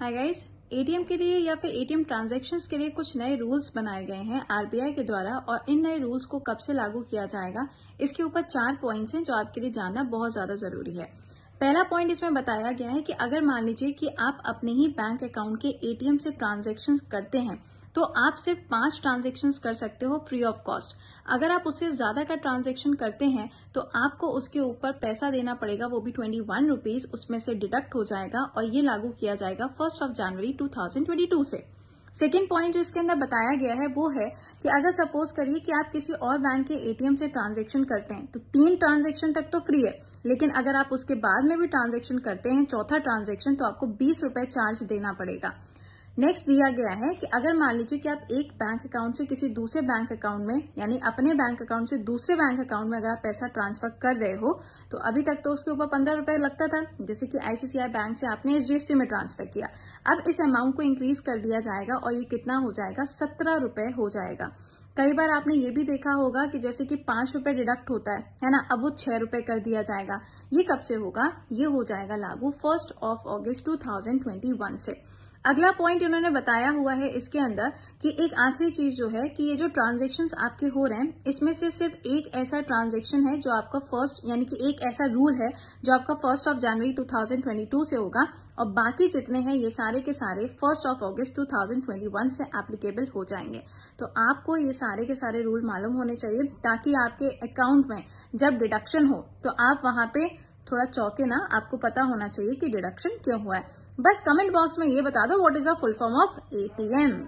hi guys ATM के लिए या फिर एटीएम ट्रांजैक्शंस के लिए कुछ नए रूल्स बनाए गए हैं आरबीआई के द्वारा और इन नए रूल्स को कब से लागू किया जाएगा इसके ऊपर चार पॉइंट्स हैं जो आपके लिए जानना बहुत ज़्यादा ज़रूरी है पहला पॉइंट इसमें बताया गया है कि अगर मान लीजिए कि आप अपने ही बैंक अकाउंट के एटीएम से ट्रांजेक्शन करते हैं तो आप सिर्फ पांच ट्रांजेक्शन कर सकते हो फ्री ऑफ कॉस्ट अगर आप उससे ज्यादा का ट्रांजेक्शन करते हैं तो आपको उसके ऊपर पैसा देना पड़ेगा वो भी ट्वेंटी वन रूपीज उसमें से डिडक्ट हो जाएगा और ये लागू किया जाएगा first of January two thousand twenty two से सेकेंड पॉइंट जो इसके अंदर बताया गया है वो है कि अगर सपोज करिए कि आप किसी और बैंक के एटीएम से ट्रांजेक्शन करते हैं तो तीन ट्रांजेक्शन तक तो फ्री है लेकिन अगर आप उसके बाद में भी ट्रांजेक्शन करते हैं चौथा ट्रांजेक्शन तो आपको बीस रूपये चार्ज देना पड़ेगा नेक्स्ट दिया गया है कि अगर मान लीजिए कि आप एक बैंक अकाउंट से किसी दूसरे बैंक अकाउंट में यानी अपने बैंक अकाउंट से दूसरे बैंक अकाउंट में अगर आप पैसा ट्रांसफर कर रहे हो तो अभी तक तो उसके ऊपर पंद्रह रुपए लगता था जैसे कि आईसीसीआई बैंक से आपने एचडीएफसी में ट्रांसफर किया अब इस अमाउंट को इंक्रीज कर दिया जाएगा और ये कितना हो जाएगा सत्रह रुपए हो जाएगा कई बार आपने ये भी देखा होगा कि जैसे कि पांच रुपए डिडक्ट होता है है ना अब वो छह रुपए कर दिया जाएगा ये कब से होगा ये हो जाएगा लागू फर्स्ट ऑफ ऑगस्ट 2021 से अगला पॉइंट इन्होंने बताया हुआ है इसके अंदर कि एक आखिरी चीज जो है कि ये जो ट्रांजेक्शन आपके हो रहे हैं इसमें से सिर्फ एक ऐसा ट्रांजेक्शन है जो आपका फर्स्ट यानी कि एक ऐसा रूल है जो आपका फर्स्ट ऑफ जनवरी 2022 से होगा और बाकी जितने हैं ये सारे के सारे फर्स्ट ऑफ ऑगस्ट 2021 से एप्लीकेबल हो जाएंगे तो आपको ये सारे के सारे रूल मालूम होने चाहिए ताकि आपके अकाउंट में जब डिडक्शन हो तो आप वहां पे थोड़ा चौके ना आपको पता होना चाहिए कि डिडक्शन क्यों हुआ है बस कमेंट बॉक्स में ये बता दो what is the full form of ATM